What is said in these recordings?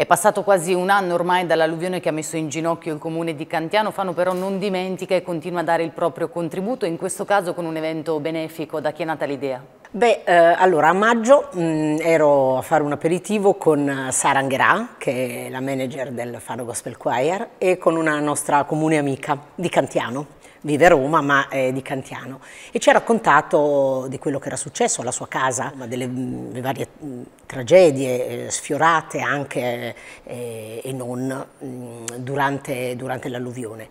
È passato quasi un anno ormai dall'alluvione che ha messo in ginocchio il comune di Cantiano, Fano però non dimentica e continua a dare il proprio contributo, in questo caso con un evento benefico. Da chi è nata l'idea? Beh, eh, allora a maggio mh, mm, ero a fare un aperitivo con Sara Angherà, che è la manager del Fano Gospel Choir, e con una nostra comune amica di Cantiano, vive a Roma ma è di Cantiano, e ci ha raccontato di quello che era successo alla sua casa, delle mh, mm, varie mh, mm, tragedie eh, sfiorate anche eh, e non durante, durante l'alluvione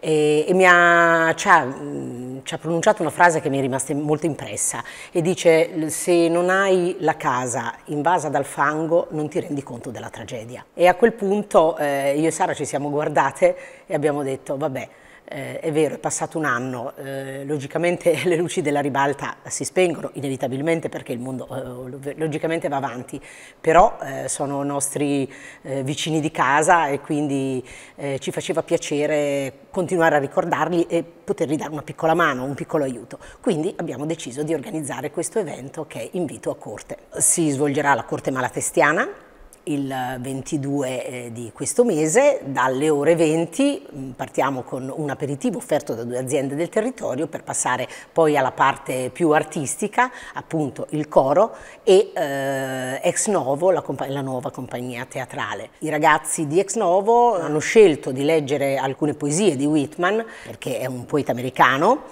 e, e mi ha, ci, ha, mm, ci, ha, pronunciato una frase che mi è rimasta molto impressa e dice se non hai la casa invasa dal fango non ti rendi conto della tragedia e a quel punto eh, io e Sara ci siamo guardate e abbiamo detto vabbè eh, è vero, è passato un anno, eh, logicamente le luci della ribalta si spengono inevitabilmente perché il mondo eh, logicamente va avanti, però eh, sono nostri eh, vicini di casa e quindi eh, ci faceva piacere continuare a ricordarli e potergli dare una piccola mano, un piccolo aiuto. Quindi abbiamo deciso di organizzare questo evento che invito a corte. Si svolgerà la Corte Malatestiana il 22 eh, di questo mese, dalle ore 20 mm, partiamo con un aperitivo offerto da due aziende del territorio per passare poi alla parte più artistica, appunto il coro e eh, Ex Novo, la, la, nuova compagnia teatrale. I ragazzi di Ex Novo hanno scelto di leggere alcune poesie di Whitman, perché è un poeta americano,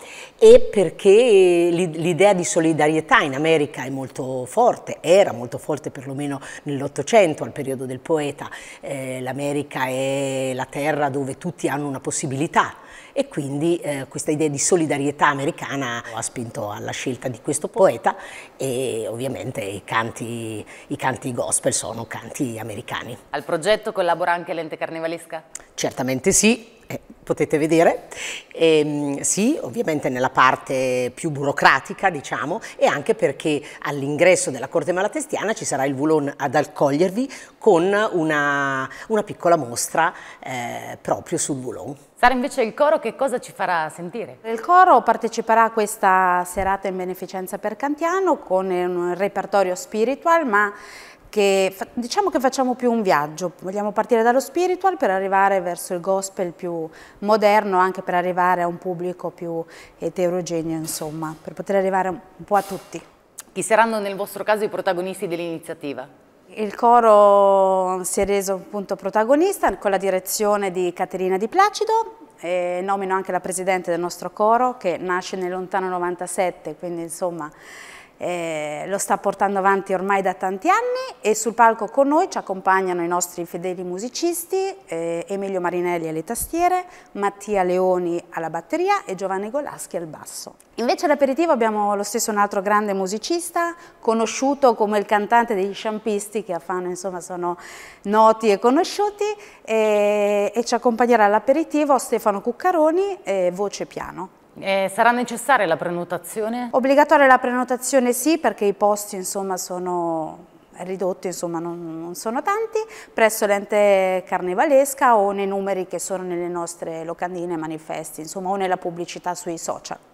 e perché l'idea di solidarietà in America è molto forte, era molto forte perlomeno nell'Ottocento, il periodo del poeta, eh, l'America è la terra dove tutti hanno una possibilità e quindi eh, questa idea di solidarietà americana ha spinto alla scelta di questo poeta e ovviamente i canti, i canti gospel sono canti americani. Al progetto collabora anche l'ente carnevalesca? Certamente sì, eh, potete vedere, e, ehm, sì, ovviamente nella parte più burocratica, diciamo, e anche perché all'ingresso della Corte Malatestiana ci sarà il Voulon ad accogliervi con una, una piccola mostra eh, proprio sul Voulon. Sarà invece il coro che cosa ci farà sentire? Il coro parteciperà a questa serata in beneficenza per Cantiano con un repertorio spiritual, ma che diciamo che facciamo più un viaggio, vogliamo partire dallo spiritual per arrivare verso il gospel più moderno, anche per arrivare a un pubblico più eterogeneo, insomma, per poter arrivare un po' a tutti. Chi saranno nel vostro caso i protagonisti dell'iniziativa? Il coro si è reso appunto protagonista con la direzione di Caterina Di Placido, e nomino anche la presidente del nostro coro che nasce nel lontano 97, quindi insomma eh, lo sta portando avanti ormai da tanti anni e sul palco con noi ci accompagnano i nostri fedeli musicisti eh, Emilio Marinelli alle tastiere, Mattia Leoni alla batteria e Giovanni Golaschi al basso. Invece all'aperitivo abbiamo lo stesso un altro grande musicista, conosciuto come il cantante degli sciampisti che a Fano insomma sono noti e conosciuti e, eh, e ci accompagnerà all'aperitivo Stefano Cuccaroni, eh, voce piano. Eh, sarà necessaria la prenotazione? Obbligatoria la prenotazione sì, perché i posti insomma sono ridotti, insomma non, non sono tanti, presso l'ente carnevalesca o nei numeri che sono nelle nostre locandine, manifesti, insomma o nella pubblicità sui social.